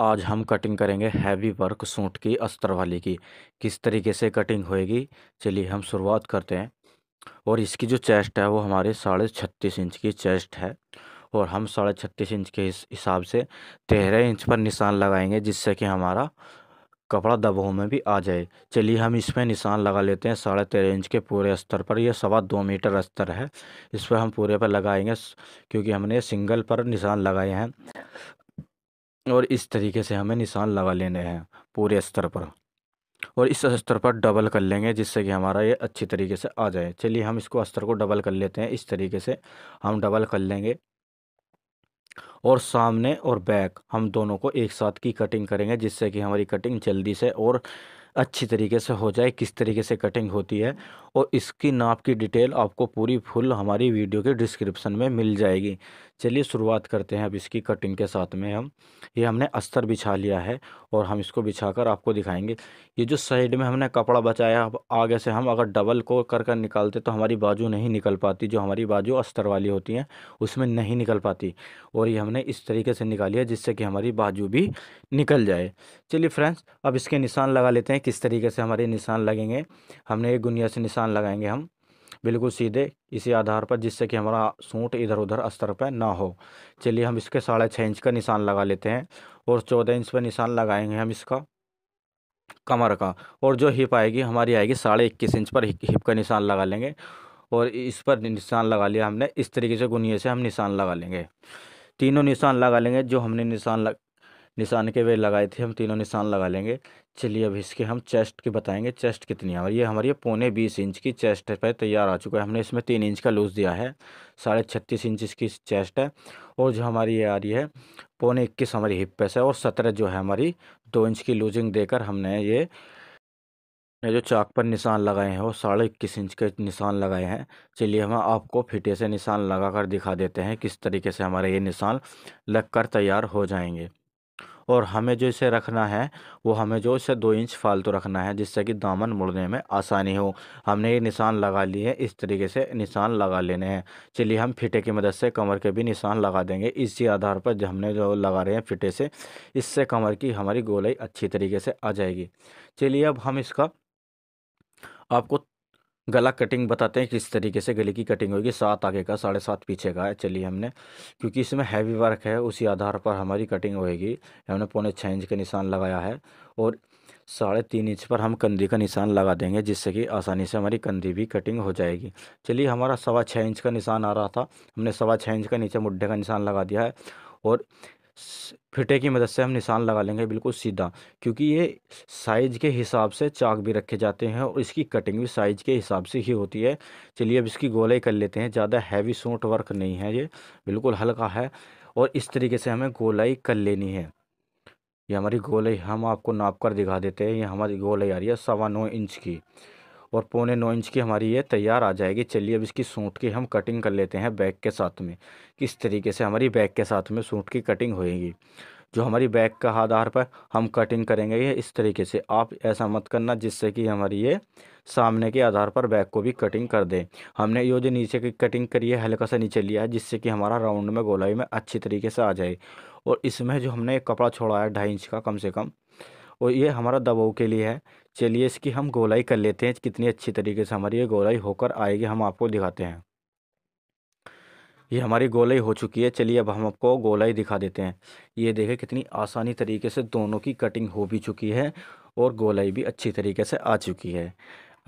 आज हम कटिंग करेंगे हैवी वर्क सूट की अस्तर वाली की किस तरीके से कटिंग होएगी चलिए हम शुरुआत करते हैं और इसकी जो चेस्ट है वो हमारे साढ़े छत्तीस इंच की चेस्ट है और हम साढ़े छत्तीस इंच के हिसाब से तेरह इंच पर निशान लगाएंगे जिससे कि हमारा कपड़ा दबाव में भी आ जाए चलिए हम इस पर निशान लगा लेते हैं साढ़े तेरह इंच के पूरे स्तर पर यह सवा दो मीटर अस्तर है इस पर हम पूरे पर लगाएंगे क्योंकि हमने सिंगल पर निशान लगाए हैं और इस तरीके से हमें निशान लगा लेने हैं पूरे स्तर पर और इस स्तर पर डबल कर लेंगे जिससे कि हमारा ये अच्छी तरीके से आ जाए चलिए हम इसको स्तर को डबल कर लेते हैं इस तरीके से हम डबल कर लेंगे और सामने और बैक हम दोनों को एक साथ की कटिंग करेंगे जिससे कि हमारी कटिंग जल्दी से और अच्छी तरीके से हो जाए किस तरीके से कटिंग होती है और इसकी नाप की डिटेल आपको पूरी फुल हमारी वीडियो के डिस्क्रिप्शन में मिल जाएगी चलिए शुरुआत करते हैं अब इसकी कटिंग के साथ में हम ये हमने अस्तर बिछा लिया है और हम इसको बिछा कर आपको दिखाएंगे ये जो साइड में हमने कपड़ा बचाया अब आगे से हम अगर डबल को कर कर निकालते तो हमारी बाजू नहीं निकल पाती जो हमारी बाजू अस्तर वाली होती हैं उसमें नहीं निकल पाती और ये हमने इस तरीके से निकाली है जिससे कि हमारी बाजू भी निकल जाए चलिए फ्रेंड्स अब इसके निशान लगा लेते हैं किस तरीके से हमारे निशान लगेंगे हमने एक गुनिया से निशान निशान लगाएंगे हम बिल्कुल सीधे इसी आधार पर जिससे कि हमारा सूट इधर उधर अस्तर पर ना हो चलिए हम इसके साढ़े छः इंच का निशान लगा लेते हैं और चौदह इंच पर निशान लगाएंगे हम इसका कमर का और जो हिप आएगी हमारी आएगी साढ़े इक्कीस इंच पर हिप का निशान लगा लेंगे और इस पर निशान लगा लिया हमने इस तरीके से गुनिए से हम निशान लगा लेंगे तीनों निशान लगा लेंगे जो हमने निशान लग निशान के वे लगाए थे हम तीनों निशान लगा लेंगे चलिए अब इसके हम चेस्ट के बताएंगे चेस्ट कितनी और ये हमारी पौने बीस इंच की चेस्ट पर तैयार आ चुका है हमने इसमें तीन इंच का लूज दिया है साढ़े छत्तीस इंच इसकी चेस्ट है और जो हमारी ये आ रही है पौने इक्कीस हमारी हिप पेस है और सत्रह जो है हमारी दो इंच की लूजिंग देकर हमने ये ने जो चाक पर निशान लगाए हैं वो साढ़े इक्कीस इंच के निशान लगाए हैं चलिए हम आपको फिटे से निशान लगा कर दिखा देते हैं किस तरीके से हमारे ये निशान लग कर तैयार हो जाएंगे और हमें जो इसे रखना है वो हमें जो इसे दो इंच फालतू रखना है जिससे कि दामन मुड़ने में आसानी हो हमने ये निशान लगा लिए हैं इस तरीके से निशान लगा लेने हैं चलिए हम फिटे की मदद से कमर के भी निशान लगा देंगे इसी आधार पर हमने जो लगा रहे हैं फिटे से इससे कमर की हमारी गोलाई अच्छी तरीके से आ जाएगी चलिए अब हम इसका आपको गला कटिंग बताते हैं किस तरीके से गले की कटिंग होगी सात आगे का साढ़े सात पीछे का है चलिए हमने क्योंकि इसमें हैवी वर्क है उसी आधार पर हमारी कटिंग होएगी हमने पौने छः इंच का निशान लगाया है और साढ़े तीन इंच पर हम कंधी का निशान लगा देंगे जिससे कि आसानी से हमारी कंधी भी कटिंग हो जाएगी चलिए हमारा सवा छः इंच का निशान आ रहा था हमने सवा छः इंच का नीचे मुड्ढे का निशान लगा दिया है और फिटे की मदद से हम निशान लगा लेंगे बिल्कुल सीधा क्योंकि ये साइज़ के हिसाब से चाक भी रखे जाते हैं और इसकी कटिंग भी साइज़ के हिसाब से ही होती है चलिए अब इसकी गोलाई कर लेते हैं ज़्यादा हैवी सूट वर्क नहीं है ये बिल्कुल हल्का है और इस तरीके से हमें गोलाई कर लेनी है ये हमारी गोलाई हम आपको नाप कर दिखा देते हैं ये हमारी गोलाई आ रही है सवा नौ इंच की और पौने नौ इंच की हमारी ये तैयार आ जाएगी चलिए अब इसकी सूट की हम कटिंग कर लेते हैं बैक के साथ में किस तरीके से हमारी बैक के साथ में सूट की कटिंग होएगी जो हमारी बैक का आधार पर हम कटिंग करेंगे ये इस तरीके से आप ऐसा मत करना जिससे कि हमारी ये सामने के आधार पर बैक को भी कटिंग कर दें हमने ये जो नीचे की कटिंग करी है हल्का सा नीचे लिया है जिससे कि हमारा राउंड में गोलाई में अच्छी तरीके से आ जाए और इसमें जो हमने एक कपड़ा छोड़ा है ढाई इंच का कम से कम और ये हमारा दबाव के लिए है चलिए इसकी हम गोलाई कर लेते हैं कितनी अच्छी तरीके से हमारी ये गोलाई होकर आएगी हम आपको दिखाते हैं ये हमारी गोलाई हो चुकी है चलिए अब हम आपको गोलाई दिखा देते हैं ये देखें कितनी आसानी तरीके से दोनों की कटिंग हो भी चुकी है और गोलाई भी अच्छी तरीके से आ चुकी है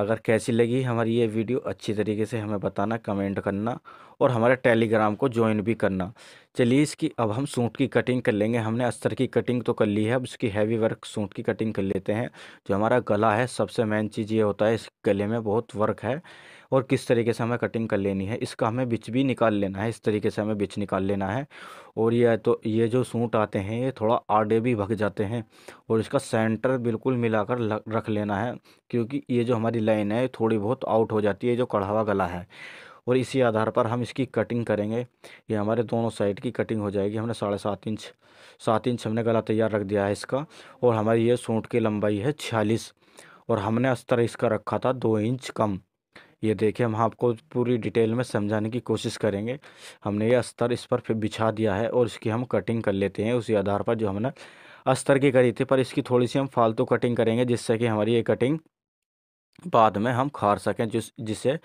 अगर कैसी लगी हमारी ये वीडियो अच्छी तरीके से हमें बताना कमेंट करना और हमारे टेलीग्राम को ज्वाइन भी करना चलिए इसकी अब हम सूट की कटिंग कर लेंगे हमने अस्तर की कटिंग तो कर ली है अब इसकी हैवी वर्क सूट की कटिंग कर लेते हैं जो हमारा गला है सबसे मेन चीज़ ये होता है इस गले में बहुत वर्क है और किस तरीके से हमें कटिंग कर लेनी है इसका हमें बिच भी निकाल लेना है इस तरीके से हमें बिच निकाल लेना है और ये तो ये जो सूट आते हैं ये थोड़ा आडे भी भग जाते हैं और इसका सेंटर बिल्कुल मिलाकर रख लेना है क्योंकि ये जो हमारी लाइन है थोड़ी बहुत आउट हो जाती है जो कढ़ावा गला है और इसी आधार पर हम इसकी कटिंग करेंगे ये हमारे दोनों साइड की कटिंग हो जाएगी हमने साढ़े सात इंच सात इंच हमने गला तैयार रख दिया है इसका और हमारी ये सूट की लंबाई है छियालीस और हमने अस्तर इसका रखा था दो इंच कम ये देखिए हम आपको पूरी डिटेल में समझाने की कोशिश करेंगे हमने ये अस्तर इस पर फिर बिछा दिया है और इसकी हम कटिंग कर लेते हैं उसी आधार पर जो हमने अस्तर की करी थी पर इसकी थोड़ी सी हम फालतू कटिंग करेंगे जिससे कि हमारी ये कटिंग बाद में हम खार सकें जिस जिसे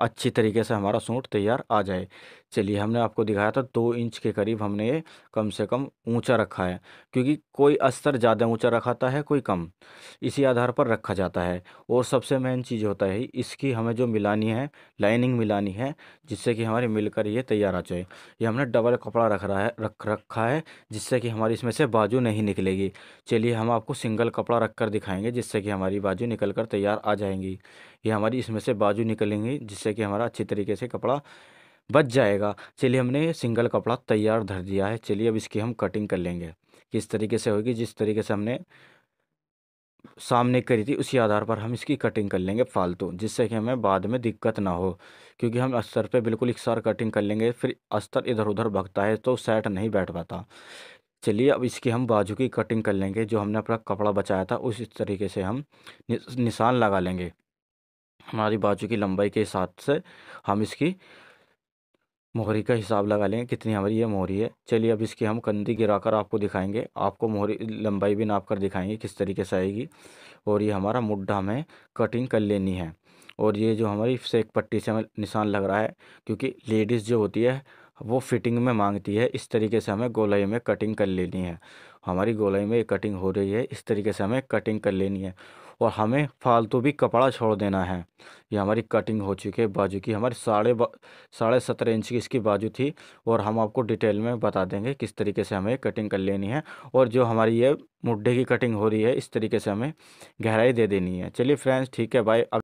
अच्छी तरीके से हमारा सूट तैयार आ जाए चलिए हमने आपको दिखाया था दो इंच के करीब हमने ये कम से कम ऊंचा रखा है क्योंकि कोई अस्तर ज़्यादा ऊंचा रखाता है कोई कम इसी आधार पर रखा जाता है और सबसे मेन चीज़ होता है इसकी हमें जो मिलानी है लाइनिंग मिलानी है जिससे कि हमारी मिलकर ये तैयार आ जाए ये हमने डबल कपड़ा रख रहा है रख रखा है जिससे कि हमारी इसमें से बाजू नहीं निकलेगी चलिए हम आपको सिंगल कपड़ा रख कर दिखाएँगे जिससे कि हमारी बाजू निकल कर तैयार आ जाएंगी ये हमारी इसमें से बाजू निकलेंगी जिससे जिससे कि हमारा अच्छी तरीके से कपड़ा बच जाएगा चलिए हमने सिंगल कपड़ा तैयार धर दिया है चलिए अब इसकी हम कटिंग कर लेंगे किस तरीके से होगी जिस तरीके से हमने सामने करी थी उसी आधार पर हम इसकी कटिंग कर लेंगे फालतू जिससे कि हमें बाद में दिक्कत ना हो क्योंकि हम अस्तर पे बिल्कुल एक सार कटिंग कर लेंगे फिर अस्तर इधर उधर भगता है तो सेट नहीं बैठ पाता चलिए अब इसकी हम बाजू की कटिंग कर लेंगे जो हमने अपना कपड़ा बचाया था उस तरीके से हम निशान लगा लेंगे हमारी बाजू की लंबाई के हिसाब से हम इसकी मोहरी का हिसाब लगा लेंगे कितनी हमारी ये मोहरी है चलिए अब इसकी हम कंधी गिराकर आपको दिखाएंगे आपको मोहरी लंबाई भी नाप कर दिखाएंगे किस तरीके से आएगी और ये हमारा मुड्ढा हमें कटिंग कर लेनी है और ये जो हमारी सेक पट्टी से हमें निशान लग रहा है क्योंकि लेडीज़ जो होती है वो फिटिंग में मांगती है इस तरीके से हमें गोलाई में कटिंग कर लेनी है हमारी गोलाई में ये कटिंग हो रही है इस तरीके से हमें कटिंग कर लेनी है और हमें फालतू भी कपड़ा छोड़ देना है ये हमारी कटिंग हो चुकी है बाजू की हमारी साढ़े साढ़े सत्रह इंच की इसकी बाजू थी और हम आपको डिटेल में बता देंगे किस तरीके से हमें कटिंग कर लेनी है और जो हमारी ये मुड्ढे की कटिंग हो रही है इस तरीके से हमें गहराई दे देनी है चलिए फ्रेंड्स ठीक है भाई